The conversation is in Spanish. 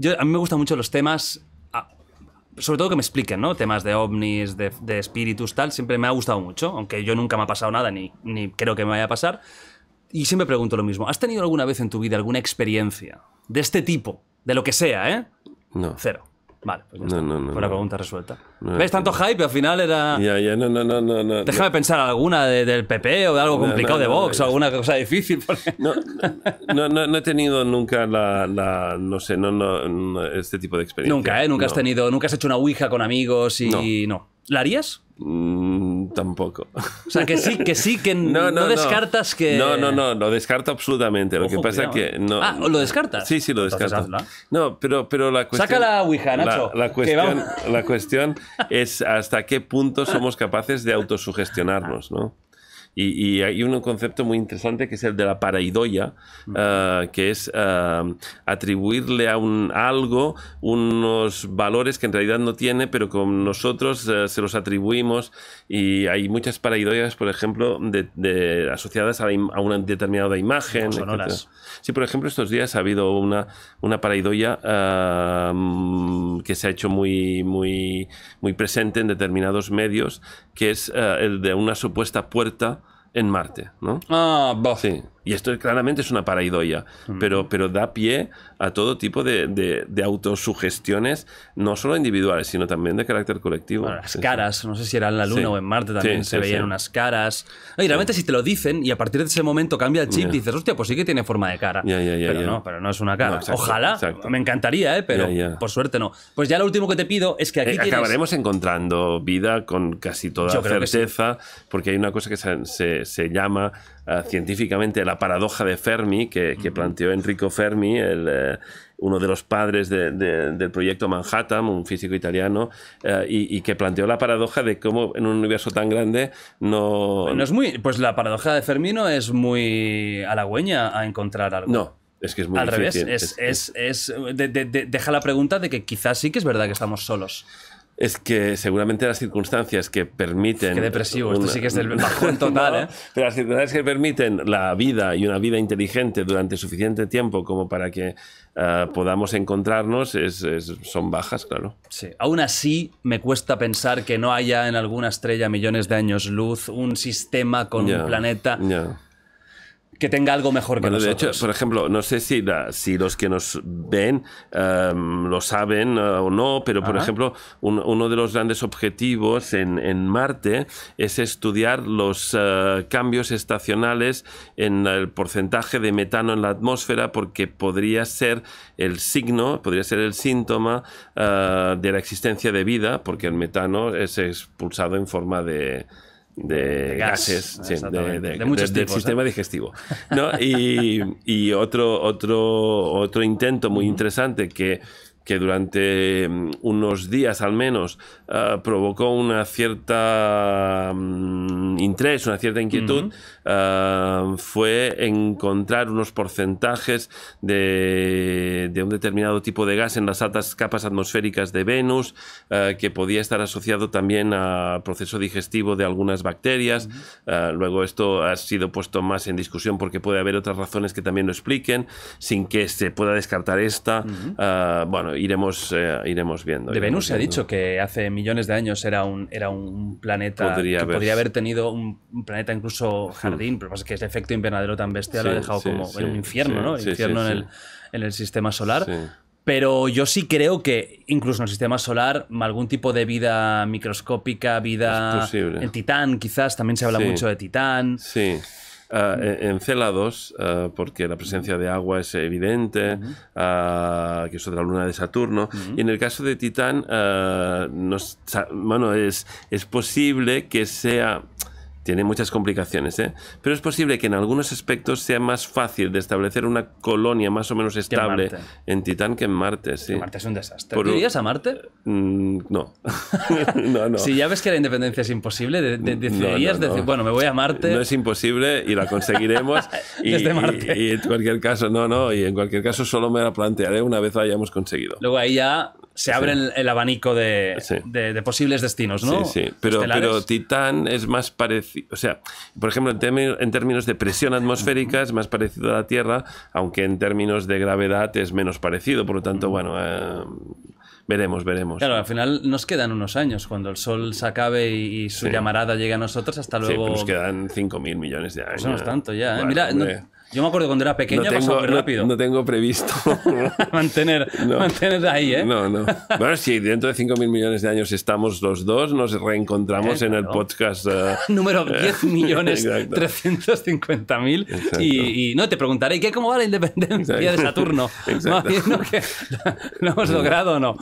Yo, a mí me gustan mucho los temas, sobre todo que me expliquen, ¿no? Temas de ovnis, de, espíritus, tal, siempre me ha gustado mucho, aunque yo nunca me ha pasado nada, ni, ni creo que me vaya a pasar. Y siempre pregunto lo mismo, ¿has tenido alguna vez en tu vida alguna experiencia de este tipo? De lo que sea, ¿eh? No. Cero. Vale, pues la pregunta resuelta. ¿Ves tanto hype? Al final era. Ya, ya, no, no, no, no. Déjame pensar alguna del PP o de algo complicado de Vox o alguna cosa difícil. No, no, he tenido nunca la. no sé, no, este tipo de experiencia. Nunca, ¿eh? Nunca has tenido. Nunca has hecho una ouija con amigos y. No. ¿La harías? Mm, tampoco. O sea, que sí, que sí, que no, descartas que... No, no, no, lo descarto absolutamente. Lo que pasa que... No... Eh. Ah, ¿lo descartas? Sí, sí, lo descarto. No, pero, pero la cuestión... Saca la Ouija, Nacho. La, la cuestión, la cuestión es hasta qué punto somos capaces de autosugestionarnos, ¿no? Y, hay un concepto muy interesante que es el de la paraidoya, ah, que es ah, atribuirle a un algo unos valores que en realidad no tiene, pero con nosotros ah, se los atribuimos. Y hay muchas paraidoyas, por ejemplo, asociadas a, una determinada imagen. Sí, por ejemplo, estos días ha habido una, una mm, que se ha hecho muy, muy, muy presente en determinados medios, que es el de una supuesta puerta en Marte, ¿no? Ah, Buffy. Y esto claramente es una paraidoya mm. pero, pero da pie a todo tipo de, de, autosugestiones, no solo individuales, sino también de carácter colectivo. las caras, no sé si era en la Luna o en Marte también se veían unas caras. y realmente si te lo dicen y a partir de ese momento cambia el chip, y dices, hostia, pues sí que tiene forma de cara. pero no, pero no es una cara. Ojalá, me encantaría, ¿eh? pero por suerte no. Pues ya lo último que te pido es que aquí eh, Acabaremos encontrando vida con casi toda certeza, porque hay una cosa que se, se, llama ah, científicamente la la paradoja de Fermi que, planteó Enrico Fermi, el, eh, uno de los padres del proyecto Manhattan, un físico italiano, eh, y, que planteó la paradoja de cómo en un universo tan grande no... es muy, pues la paradoja de Fermi no es muy halagüeña a encontrar algo. No, es que es muy Al revés, es, es, deja la pregunta de que quizás sí que es verdad que estamos solos es que seguramente las circunstancias que permiten... Qué depresivo, esto sí que es el bajón total, ¿eh? Pero las circunstancias que permiten la vida y una vida inteligente durante suficiente tiempo como para que eh, podamos encontrarnos es, son bajas, claro. Sí, aún así me cuesta pensar que no haya en alguna estrella millones de años luz un sistema con un planeta que tenga algo mejor que bueno, De hecho, por ejemplo, no sé si, si los que nos ven em, lo saben eh, o no, pero por ejemplo, uno de los grandes objetivos en, Marte es estudiar los eh, cambios estacionales en el porcentaje de metano en la atmósfera, porque podría ser el signo, podría ser el síntoma eh, de la existencia de vida, porque el metano es expulsado en forma de de gases, del sistema digestivo. Y, otro, otro, otro intento muy interesante que que durante mm, unos días al menos ah, provocó una cierta mm, interés, una cierta inquietud, ah, fue encontrar unos porcentajes de, un determinado tipo de gas en las altas capas atmosféricas de Venus, ah, que podía estar asociado también al proceso digestivo de algunas bacterias. luego esto ha sido puesto más en discusión porque puede haber otras razones que también lo expliquen, sin que se pueda descartar esta. bueno, iremos, eh, iremos viendo. De Venus se ha dicho que hace millones de años era un, era un planeta podría que haber... podría haber tenido un, planeta incluso jardín, pero pasa que ese efecto invernadero tan bestial lo ha dejado como un infierno, ¿no? infierno en el, en, el, sistema solar. Pero yo sí creo que incluso en el sistema solar, algún tipo de vida microscópica, vida en Titán, quizás, también se habla mucho de Titán. Sí. Eh, en, eh, porque la presencia de agua es evidente, ah, que es otra luna de Saturno. Y en el caso de Titán, eh, bueno, es, es posible que sea tiene muchas complicaciones, ¿eh? Pero es posible que en algunos aspectos sea más fácil de establecer una colonia más o menos estable en, Titán que en Marte, Marte es un desastre. Por... a Marte? Mm, no. Si ya ves que la independencia es imposible, de, decir, bueno, me voy a Marte. No es imposible y la conseguiremos. y, Desde Marte. Y, en cualquier caso, no, no, y en cualquier caso solo me la plantearé una vez la hayamos conseguido. Luego ahí ya se abre el, abanico de, posibles destinos, ¿no? Sí, sí. Pero, Titán es más parecido, o sea, por ejemplo, en, términos de presión atmosférica es más parecido a la Tierra, aunque en términos de gravedad es menos parecido, por lo tanto, mm. bueno... Eh, veremos, veremos. Claro, al final nos quedan unos años cuando el sol se acabe y, su llamarada llegue a nosotros. Hasta luego. nos quedan 5.000 millones de años. Pues no es tanto ya. ¿eh? Mira, yo me acuerdo cuando era pequeña no tengo, rápido. No, tengo previsto mantener, ahí, ¿eh? No, no. Bueno, si dentro de 5.000 millones de años estamos los dos, nos reencontramos eh, en el podcast... Eh. Número 10 millones 350.000 y, no, te preguntaré, ¿qué cómo va la independencia de Saturno? ¿Lo hemos logrado o no?